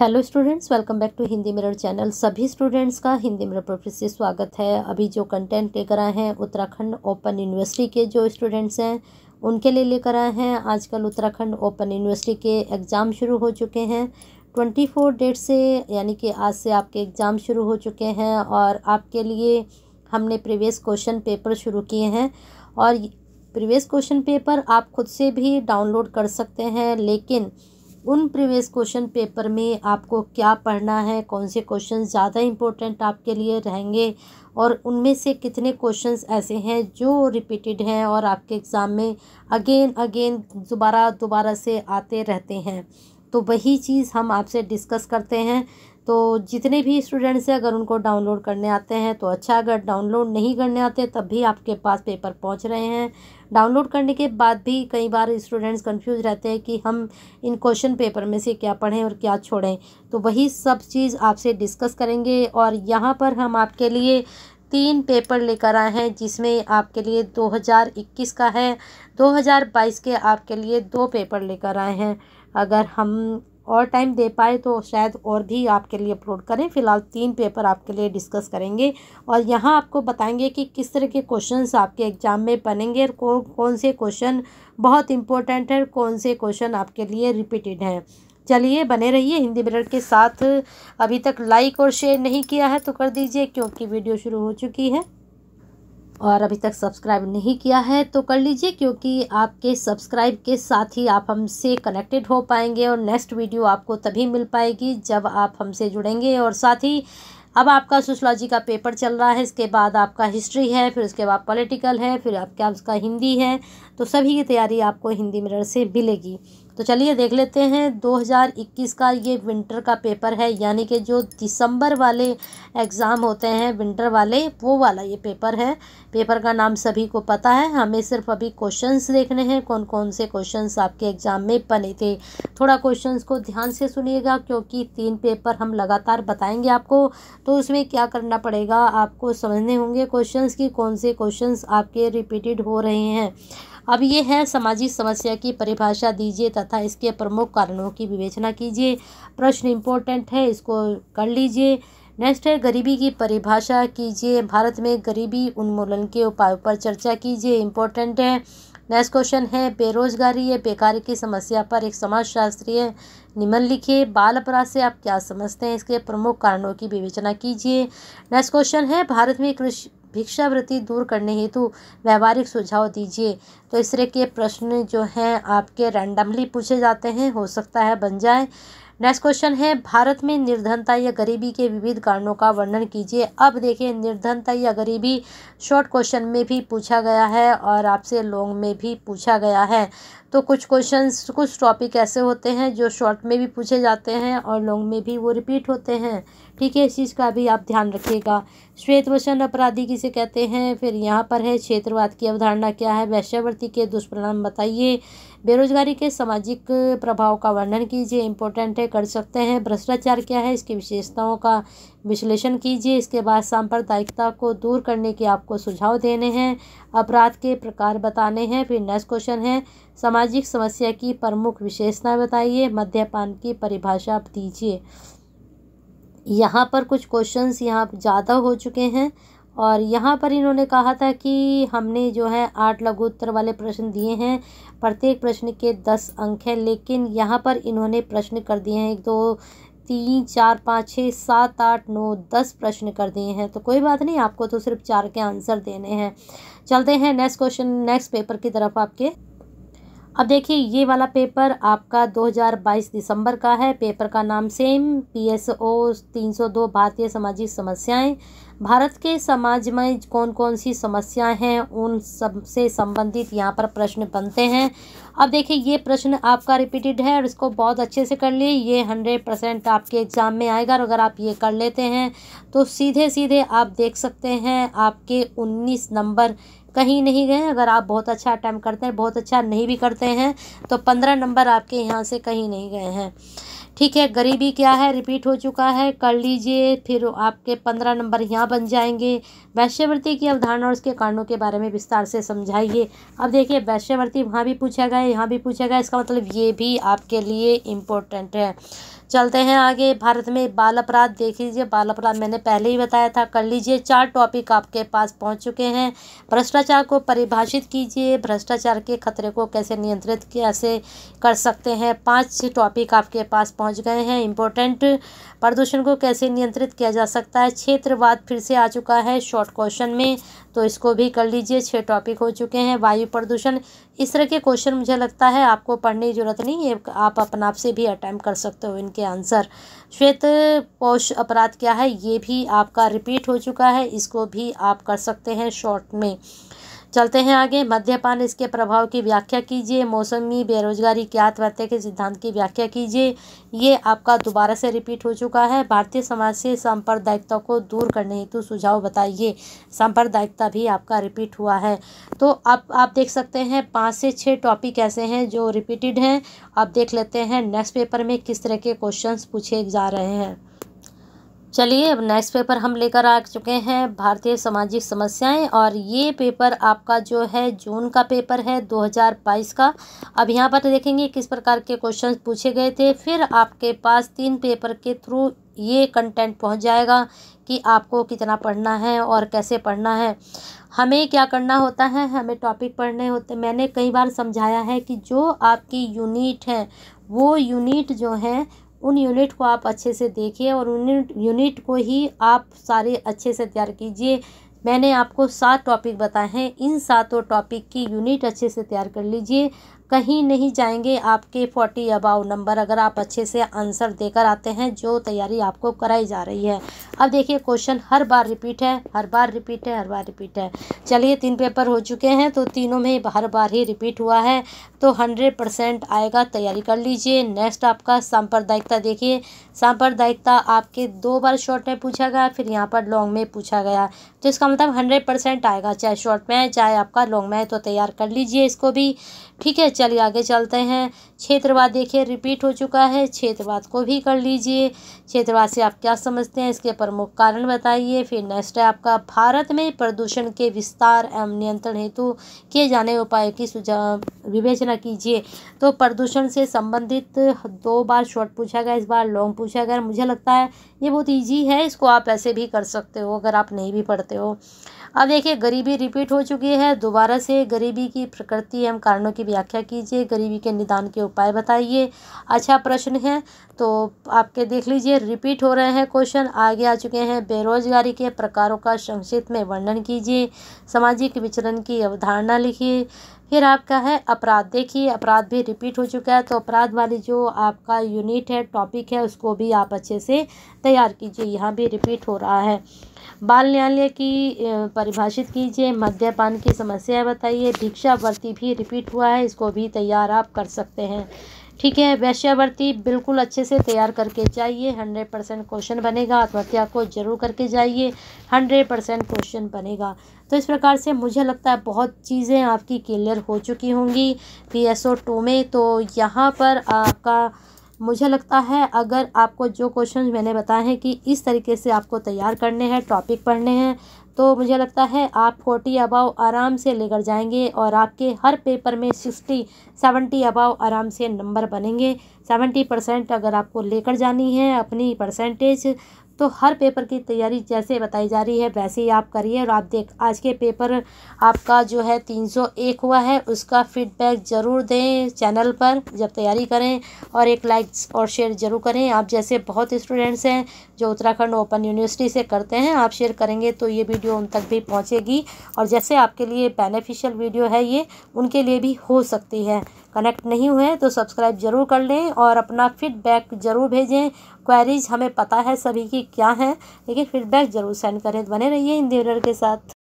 hello students welcome back to Hindi Mirror channel सभी students का Hindi mirror पर फिर से स्वागत है अभी जो कंटेंट लेकर आए हैं उत्तराखंड ओपन यूनिवर्सिटी के जो स्टूडेंट्स हैं उनके लिए लेकर आए हैं आजकल उत्तराखंड ओपन यूनिवर्सिटी के एग्ज़ाम शुरू हो चुके हैं ट्वेंटी फोर डेट से यानी कि आज से आपके एग्ज़ाम शुरू हो चुके हैं और आपके लिए हमने प्रीवियस क्वेश्चन पेपर शुरू किए हैं और प्रीवियस क्वेश्चन पेपर आप खुद से भी डाउनलोड कर सकते हैं लेकिन उन प्रीवियस क्वेश्चन पेपर में आपको क्या पढ़ना है कौन से क्वेश्चन ज़्यादा इम्पोर्टेंट आपके लिए रहेंगे और उनमें से कितने क्वेश्चन ऐसे हैं जो रिपीटेड हैं और आपके एग्ज़ाम में अगेन अगेन दोबारा दोबारा से आते रहते हैं तो वही चीज़ हम आपसे डिस्कस करते हैं तो जितने भी स्टूडेंट्स हैं अगर उनको डाउनलोड करने आते हैं तो अच्छा अगर डाउनलोड नहीं करने आते तब भी आपके पास पेपर पहुंच रहे हैं डाउनलोड करने के बाद भी कई बार स्टूडेंट्स कंफ्यूज रहते हैं कि हम इन क्वेश्चन पेपर में से क्या पढ़ें और क्या छोड़ें तो वही सब चीज़ आपसे डिस्कस करेंगे और यहाँ पर हम आपके लिए तीन पेपर लेकर आए हैं जिसमें आपके लिए 2021 का है 2022 के आपके लिए दो पेपर लेकर आए हैं अगर हम और टाइम दे पाए तो शायद और भी आपके लिए अपलोड करें फ़िलहाल तीन पेपर आपके लिए डिस्कस करेंगे और यहाँ आपको बताएंगे कि किस तरह के क्वेश्चंस आपके एग्ज़ाम में बनेंगे और कौन कौन से क्वेश्चन बहुत इंपॉर्टेंट है कौन से क्वेश्चन आपके लिए रिपीटेड हैं चलिए बने रहिए हिंदी मिरर के साथ अभी तक लाइक और शेयर नहीं किया है तो कर दीजिए क्योंकि वीडियो शुरू हो चुकी है और अभी तक सब्सक्राइब नहीं किया है तो कर लीजिए क्योंकि आपके सब्सक्राइब के साथ ही आप हमसे कनेक्टेड हो पाएंगे और नेक्स्ट वीडियो आपको तभी मिल पाएगी जब आप हमसे जुड़ेंगे और साथ ही अब आपका सोशलॉजी का पेपर चल रहा है इसके बाद आपका हिस्ट्री है फिर उसके बाद पॉलिटिकल है फिर आपका उसका हिंदी है तो सभी की तैयारी आपको हिंदी मिरर से मिलेगी तो चलिए देख लेते हैं 2021 का ये विंटर का पेपर है यानी कि जो दिसंबर वाले एग्ज़ाम होते हैं विंटर वाले वो वाला ये पेपर है पेपर का नाम सभी को पता है हमें सिर्फ अभी क्वेश्चंस देखने हैं कौन कौन से क्वेश्चंस आपके एग्ज़ाम में बने थे थोड़ा क्वेश्चंस को ध्यान से सुनिएगा क्योंकि तीन पेपर हम लगातार बताएँगे आपको तो उसमें क्या करना पड़ेगा आपको समझने होंगे क्वेश्चन कि कौन से क्वेश्चन आपके रिपीटेड हो रहे हैं अब ये है सामाजिक समस्या की परिभाषा दीजिए तथा इसके प्रमुख कारणों की विवेचना कीजिए प्रश्न इम्पोर्टेंट है इसको कर लीजिए नेक्स्ट है गरीबी की परिभाषा कीजिए भारत में गरीबी उन्मूलन के उपायों पर चर्चा कीजिए इम्पोर्टेंट है नेक्स्ट क्वेश्चन है बेरोजगारी या बेकारी की समस्या पर एक समाजशास्त्रीय निम्न लिखिए बाल अपराध से आप क्या समझते हैं इसके प्रमुख कारणों की विवेचना कीजिए नेक्स्ट क्वेश्चन है भारत में कृषि भिक्षावृत्ति दूर करने हेतु व्यवहारिक सुझाव दीजिए तो इस तरह के प्रश्न जो हैं आपके रैंडमली पूछे जाते हैं हो सकता है बन जाए नेक्स्ट क्वेश्चन है भारत में निर्धनता या गरीबी के विविध कारणों का वर्णन कीजिए अब देखिए निर्धनता या गरीबी शॉर्ट क्वेश्चन में भी पूछा गया है और आपसे लॉन्ग में भी पूछा गया है तो कुछ क्वेश्चंस कुछ टॉपिक ऐसे होते हैं जो शॉर्ट में भी पूछे जाते हैं और लॉन्ग में भी वो रिपीट होते हैं ठीक है इस चीज़ का भी आप ध्यान रखिएगा श्वेत वचन अपराधी किसे कहते हैं फिर यहाँ पर है क्षेत्रवाद की अवधारणा क्या है वैश्यवर्ती के दुष्परिणाम बताइए बेरोजगारी के सामाजिक प्रभाव का वर्णन कीजिए इंपॉर्टेंट है कर सकते हैं भ्रष्टाचार क्या है इसकी विशेषताओं का विश्लेषण कीजिए इसके बाद सांप्रदायिकता को दूर करने के आपको सुझाव देने हैं अपराध के प्रकार बताने हैं फिर नेक्स्ट क्वेश्चन है सामाजिक समस्या की प्रमुख विशेषताएँ बताइए मद्यपान की परिभाषा दीजिए यहाँ पर कुछ क्वेश्चंस यहाँ ज़्यादा हो चुके हैं और यहाँ पर इन्होंने कहा था कि हमने जो है आठ लघु उत्तर वाले प्रश्न दिए हैं प्रत्येक प्रश्न के दस अंक हैं लेकिन यहाँ पर इन्होंने प्रश्न कर दिए हैं एक दो तीन चार पाँच छः सात आठ नौ दस प्रश्न कर दिए हैं तो कोई बात नहीं आपको तो सिर्फ चार के आंसर देने हैं चलते हैं नेक्स्ट क्वेश्चन नेक्स्ट पेपर की तरफ आपके अब देखिए ये वाला पेपर आपका 2022 दिसंबर का है पेपर का नाम सेम पी एस सौ दो भारतीय सामाजिक समस्याएं भारत के समाज में कौन कौन सी समस्याएं हैं उन सब से संबंधित यहाँ पर प्रश्न बनते हैं अब देखिए ये प्रश्न आपका रिपीटेड है और इसको बहुत अच्छे से कर लिए ये हंड्रेड परसेंट आपके एग्ज़ाम में आएगा और अगर आप ये कर लेते हैं तो सीधे सीधे आप देख सकते हैं आपके उन्नीस नंबर कहीं नहीं गए अगर आप बहुत अच्छा अटैम्प्ट करते हैं बहुत अच्छा नहीं भी करते हैं तो पंद्रह नंबर आपके यहाँ से कहीं नहीं गए हैं ठीक है गरीबी क्या है रिपीट हो चुका है कर लीजिए फिर आपके पंद्रह नंबर यहाँ बन जाएंगे वैश्यवृत्ति की अवधारणा और उसके कारणों के बारे में विस्तार से समझाइए अब देखिए वैश्यवृत्ति वहाँ भी पूछा गया यहाँ भी पूछा गया इसका मतलब ये भी आपके लिए इम्पोर्टेंट है चलते हैं आगे भारत में बाल अपराध देख लीजिए बाल अपराध मैंने पहले ही बताया था कर लीजिए चार टॉपिक आपके पास पहुंच चुके हैं भ्रष्टाचार को परिभाषित कीजिए भ्रष्टाचार के खतरे को कैसे नियंत्रित कैसे कर सकते हैं पांच टॉपिक आपके पास पहुंच गए हैं इंपॉर्टेंट प्रदूषण को कैसे नियंत्रित किया जा सकता है क्षेत्रवाद फिर से आ चुका है शॉर्ट क्वेश्चन में तो इसको भी कर लीजिए छः टॉपिक हो चुके हैं वायु प्रदूषण इस तरह के क्वेश्चन मुझे लगता है आपको पढ़ने की ज़रूरत नहीं है आप अपना आप से भी अटैम्प्ट कर सकते हो इनके आंसर श्वेत पोष अपराध क्या है ये भी आपका रिपीट हो चुका है इसको भी आप कर सकते हैं शॉर्ट में चलते हैं आगे मद्यपान इसके प्रभाव की व्याख्या कीजिए मौसमी बेरोजगारी की आत्महत्या के सिद्धांत की व्याख्या कीजिए ये आपका दोबारा से रिपीट हो चुका है भारतीय समाज से सांप्रदायिकता को दूर करने हेतु सुझाव बताइए सांप्रदायिकता भी आपका रिपीट हुआ है तो अब आप देख सकते हैं पाँच से छः टॉपिक ऐसे हैं जो रिपीटेड हैं आप देख लेते हैं नेक्स्ट पेपर में किस तरह के क्वेश्चन पूछे जा रहे हैं चलिए अब नेक्स्ट पेपर हम लेकर आ चुके हैं भारतीय सामाजिक समस्याएं और ये पेपर आपका जो है जून का पेपर है 2022 का अब यहाँ पर तो देखेंगे किस प्रकार के क्वेश्चन पूछे गए थे फिर आपके पास तीन पेपर के थ्रू ये कंटेंट पहुँच जाएगा कि आपको कितना पढ़ना है और कैसे पढ़ना है हमें क्या करना होता है हमें टॉपिक पढ़ने होते मैंने कई बार समझाया है कि जो आपकी यूनिट है वो यूनिट जो है उन यूनिट को आप अच्छे से देखिए और उन यूनिट को ही आप सारे अच्छे से तैयार कीजिए मैंने आपको सात टॉपिक बताए हैं इन सातों टॉपिक की यूनिट अच्छे से तैयार कर लीजिए कहीं नहीं जाएंगे आपके फोर्टी अबाव नंबर अगर आप अच्छे से आंसर देकर आते हैं जो तैयारी आपको कराई जा रही है अब देखिए क्वेश्चन हर बार रिपीट है हर बार रिपीट है हर बार रिपीट है चलिए तीन पेपर हो चुके हैं तो तीनों में हर बार ही रिपीट हुआ है तो हंड्रेड परसेंट आएगा तैयारी कर लीजिए नेक्स्ट आपका सांप्रदायिकता देखिए सांप्रदायिकता आपके दो बार शॉर्ट में पूछा गया फिर यहाँ पर लॉन्ग में पूछा गया तो इसका मतलब हंड्रेड परसेंट आएगा चाहे शॉर्ट में है चाहे आपका लॉन्ग में है तो तैयार कर लीजिए इसको भी ठीक है चलिए आगे चलते हैं क्षेत्रवाद देखिए रिपीट हो चुका है क्षेत्रवाद को भी कर लीजिए क्षेत्रवाद से आप क्या समझते हैं इसके प्रमुख कारण बताइए फिर नेक्स्ट है आपका भारत में प्रदूषण के विस्तार एवं नियंत्रण हेतु किए जाने उपाय की सुझाव विवेचना कीजिए तो प्रदूषण से संबंधित दो बार शॉर्ट पूछा गया इस बार लॉन्ग पूछा गया मुझे लगता है ये बहुत ईजी है इसको आप ऐसे भी कर सकते हो अगर आप नहीं भी पढ़ते हो अब देखिए गरीबी रिपीट हो चुकी है दोबारा से गरीबी की प्रकृति एवं कारणों की व्याख्या कीजिए गरीबी के निदान के उपाय बताइए अच्छा प्रश्न है तो आपके देख लीजिए रिपीट हो रहे हैं क्वेश्चन आगे आ चुके हैं बेरोजगारी के प्रकारों का संक्षिप्त में वर्णन कीजिए सामाजिक विचरण की अवधारणा लिखिए फिर आपका है अपराध देखिए अपराध भी रिपीट हो चुका है तो अपराध वाली जो आपका यूनिट है टॉपिक है उसको भी आप अच्छे से तैयार कीजिए यहाँ भी रिपीट हो रहा है बाल न्यायालय की परिभाषित कीजिए मद्यपान की समस्या बताइए भिक्षावृत्ति भी रिपीट हुआ है इसको भी तैयार आप कर सकते हैं ठीक है वैश्यावर्ती बिल्कुल अच्छे से तैयार करके जाइए हंड्रेड परसेंट क्वेश्चन बनेगा आत्महत्या को जरूर करके जाइए हंड्रेड परसेंट क्वेश्चन बनेगा तो इस प्रकार से मुझे लगता है बहुत चीज़ें आपकी क्लियर हो चुकी होंगी पी एस ओ टू में तो यहाँ पर आपका मुझे लगता है अगर आपको जो क्वेश्चन मैंने बताए हैं कि इस तरीके से आपको तैयार करने हैं टॉपिक पढ़ने हैं तो मुझे लगता है आप फोर्टी अबाव आराम से लेकर जाएंगे और आपके हर पेपर में सिक्सटी सेवेंटी अबाव आराम से नंबर बनेंगे सेवेंटी परसेंट अगर आपको लेकर जानी है अपनी परसेंटेज तो हर पेपर की तैयारी जैसे बताई जा रही है वैसे ही आप करिए और आप देख आज के पेपर आपका जो है तीन सौ एक हुआ है उसका फीडबैक ज़रूर दें चैनल पर जब तैयारी करें और एक लाइक और शेयर ज़रूर करें आप जैसे बहुत स्टूडेंट्स हैं जो उत्तराखंड ओपन यूनिवर्सिटी से करते हैं आप शेयर करेंगे तो ये वीडियो उन तक भी पहुँचेगी और जैसे आपके लिए बेनिफिशियल वीडियो है ये उनके लिए भी हो सकती है कनेक्ट नहीं हुए हैं तो सब्सक्राइब ज़रूर कर लें और अपना फीडबैक ज़रूर भेजें क्वेरीज हमें पता है सभी की क्या हैं लेकिन फीडबैक ज़रूर सेंड करें बने रहिए इन दिनर के साथ